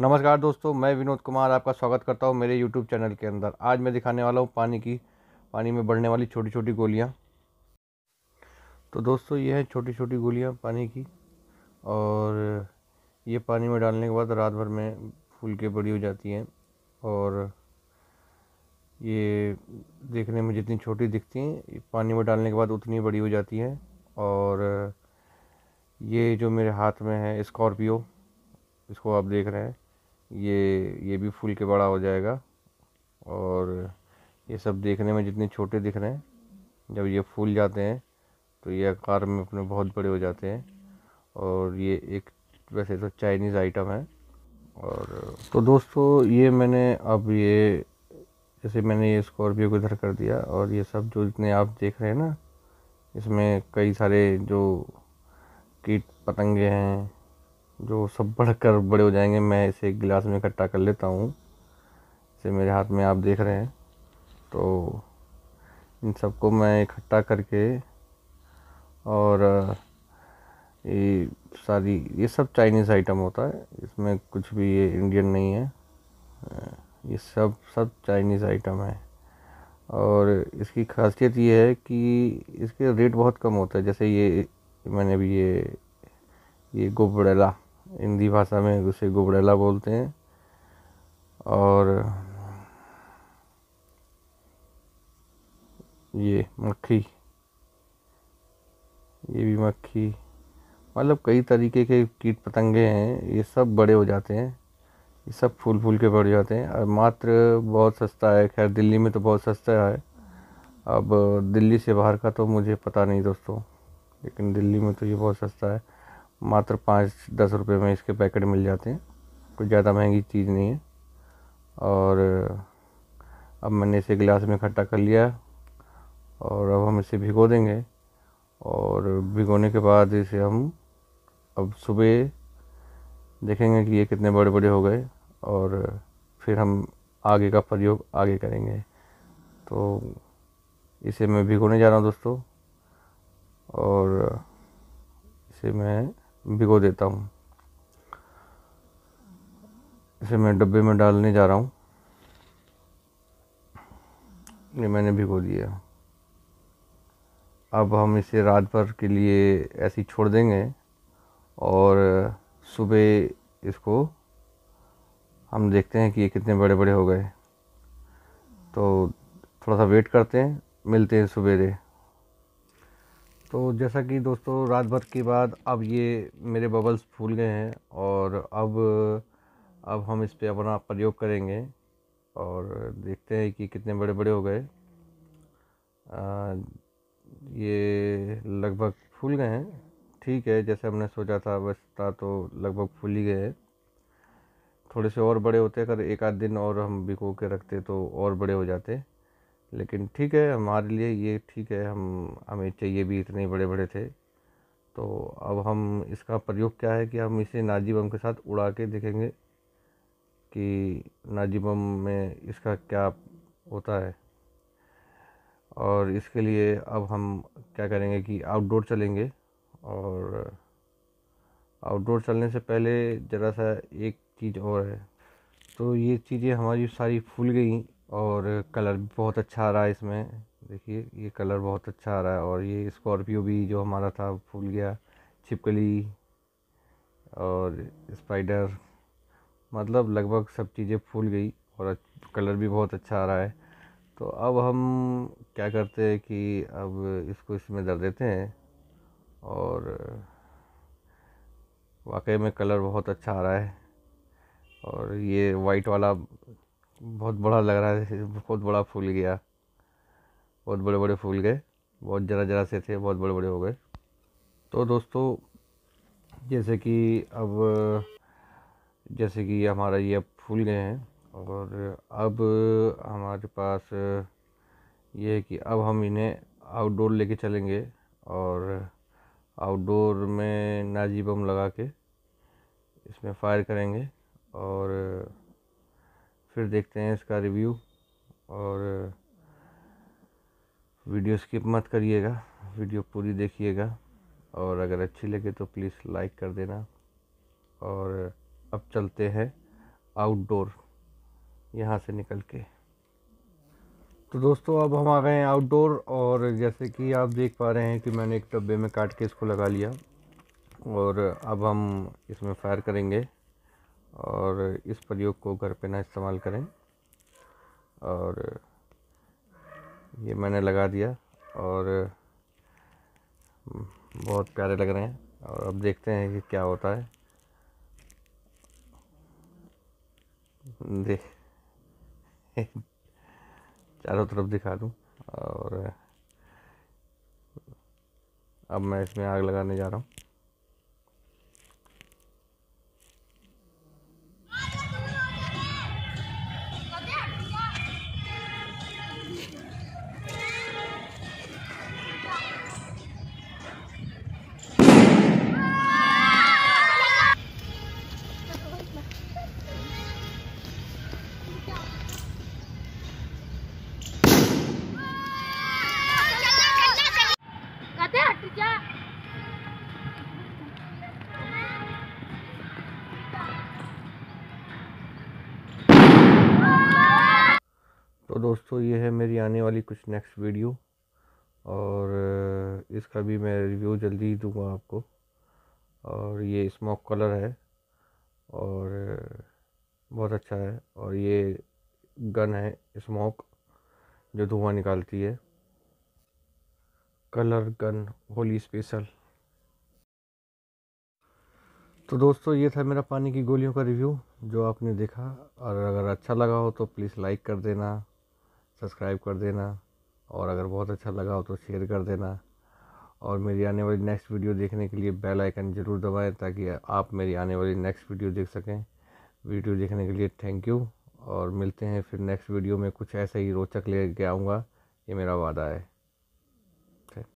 नमस्कार दोस्तों मैं विनोद कुमार आपका स्वागत करता हूँ मेरे यूट्यूब चैनल के अंदर आज मैं दिखाने वाला हूँ पानी की पानी में बढ़ने वाली छोटी छोटी गोलियाँ तो दोस्तों ये है छोटी छोटी गोलियाँ पानी की और ये पानी में डालने के बाद रात भर में फूल के बड़ी हो जाती हैं और ये देखने में जितनी छोटी दिखती हैं पानी में डालने के बाद उतनी बड़ी हो जाती हैं और ये जो मेरे हाथ में है स्कॉर्पियो इसको आप देख रहे हैं ये ये भी फूल के बड़ा हो जाएगा और ये सब देखने में जितने छोटे दिख रहे हैं जब ये फूल जाते हैं तो ये आकार में अपने बहुत बड़े हो जाते हैं और ये एक वैसे तो चाइनीज़ आइटम है और तो दोस्तों ये मैंने अब ये जैसे मैंने ये स्कॉर्पियो को इधर कर दिया और ये सब जो जितने आप देख रहे हैं ना इसमें कई सारे जो कीट पतंगे हैं जो सब बढ़ कर बड़े हो जाएंगे मैं इसे एक गिलास में इकट्ठा कर लेता हूँ इसे मेरे हाथ में आप देख रहे हैं तो इन सबको मैं इकट्ठा करके और ये सारी ये सब चाइनीज़ आइटम होता है इसमें कुछ भी ये इंडियन नहीं है ये सब सब चाइनीज़ आइटम है और इसकी खासियत ये है कि इसके रेट बहुत कम होता है जैसे ये मैंने अभी ये ये गोबड़ेला हिंदी भाषा में उसे गुबरेला बोलते हैं और ये मक्खी ये भी मक्खी मतलब कई तरीके के कीट पतंगे हैं ये सब बड़े हो जाते हैं ये सब फूल फूल के बढ़ जाते हैं और मात्र बहुत सस्ता है खैर दिल्ली में तो बहुत सस्ता है अब दिल्ली से बाहर का तो मुझे पता नहीं दोस्तों लेकिन दिल्ली में तो ये बहुत सस्ता है मात्र पाँच दस रुपये में इसके पैकेट मिल जाते हैं कुछ ज़्यादा महंगी चीज़ नहीं है और अब मैंने इसे गिलास में इकट्ठा कर लिया और अब हम इसे भिगो देंगे और भिगोने के बाद इसे हम अब सुबह देखेंगे कि ये कितने बड़े बड़े हो गए और फिर हम आगे का प्रयोग आगे करेंगे तो इसे मैं भिगोने जा रहा हूँ दोस्तों और इसे मैं भिगो देता हूँ इसे मैं डब्बे में डालने जा रहा हूँ ये मैंने भिगो दिया अब हम इसे रात भर के लिए ऐसे ही छोड़ देंगे और सुबह इसको हम देखते हैं कि ये कितने बड़े बड़े हो गए तो थोड़ा सा वेट करते हैं मिलते हैं दे तो जैसा कि दोस्तों रात भर के बाद अब ये मेरे बबल्स फूल गए हैं और अब अब हम इस पर अपना प्रयोग करेंगे और देखते हैं कि कितने बड़े बड़े हो गए आ, ये लगभग फूल गए हैं ठीक है जैसे हमने सोचा था बस था तो लगभग फूल ही गए हैं थोड़े से और बड़े होते अगर एक आध दिन और हम भिगो के रखते तो और बड़े हो जाते लेकिन ठीक है हमारे लिए ये ठीक है हम हमें चाहिए भी इतने बड़े बड़े थे तो अब हम इसका प्रयोग क्या है कि हम इसे नाजी बम के साथ उड़ा के देखेंगे कि नाजी बम में इसका क्या होता है और इसके लिए अब हम क्या करेंगे कि आउटडोर चलेंगे और आउटडोर चलने से पहले ज़रा सा एक चीज़ और है तो ये चीज़ें हमारी सारी फूल गई और कलर भी बहुत अच्छा आ रहा है इसमें देखिए ये कलर बहुत अच्छा आ रहा है और ये स्कॉर्पियो भी जो हमारा था फूल गया छिपकली और स्पाइडर मतलब लगभग सब चीज़ें फूल गई और कलर भी बहुत अच्छा आ रहा है तो अब हम क्या करते हैं कि अब इसको इसमें दर देते हैं और वाकई में कलर बहुत अच्छा आ रहा है और ये वाइट वाला बहुत बड़ा लग रहा है बहुत बड़ा फूल गया बहुत बड़े बड़े फूल गए बहुत ज़रा ज़रा से थे बहुत बड़े बड़े हो गए तो दोस्तों जैसे कि अब जैसे कि हमारा ये अब फूल गए हैं और अब हमारे पास ये है कि अब हम इन्हें आउटडोर लेके चलेंगे और आउटडोर में नाजीबम लगा के इसमें फायर करेंगे और फिर देखते हैं इसका रिव्यू और वीडियो स्किप मत करिएगा वीडियो पूरी देखिएगा और अगर अच्छी लगे तो प्लीज़ लाइक कर देना और अब चलते हैं आउटडोर यहाँ से निकल के तो दोस्तों अब हम आ गए हैं आउटडोर और जैसे कि आप देख पा रहे हैं कि मैंने एक डब्बे में काट के इसको लगा लिया और अब हम इसमें फायर करेंगे और इस प्रयोग को घर पे ना इस्तेमाल करें और ये मैंने लगा दिया और बहुत प्यारे लग रहे हैं और अब देखते हैं कि क्या होता है देख चारों तरफ दिखा दूँ और अब मैं इसमें आग लगाने जा रहा हूँ तो दोस्तों ये है मेरी आने वाली कुछ नेक्स्ट वीडियो और इसका भी मैं रिव्यू जल्दी ही दूँगा आपको और ये स्मोक कलर है और बहुत अच्छा है और ये गन है स्मोक जो धुआं निकालती है कलर गन होली स्पेशल तो दोस्तों ये था मेरा पानी की गोलियों का रिव्यू जो आपने देखा और अगर अच्छा लगा हो तो प्लीज़ लाइक कर देना सब्सक्राइब कर देना और अगर बहुत अच्छा लगा हो तो शेयर कर देना और मेरी आने वाली नेक्स्ट वीडियो देखने के लिए बेल आइकन ज़रूर दबाएं ताकि आप मेरी आने वाली नेक्स्ट वीडियो देख सकें वीडियो देखने के लिए थैंक यू और मिलते हैं फिर नेक्स्ट वीडियो में कुछ ऐसा ही रोचक लेके आऊँगा ये मेरा वादा है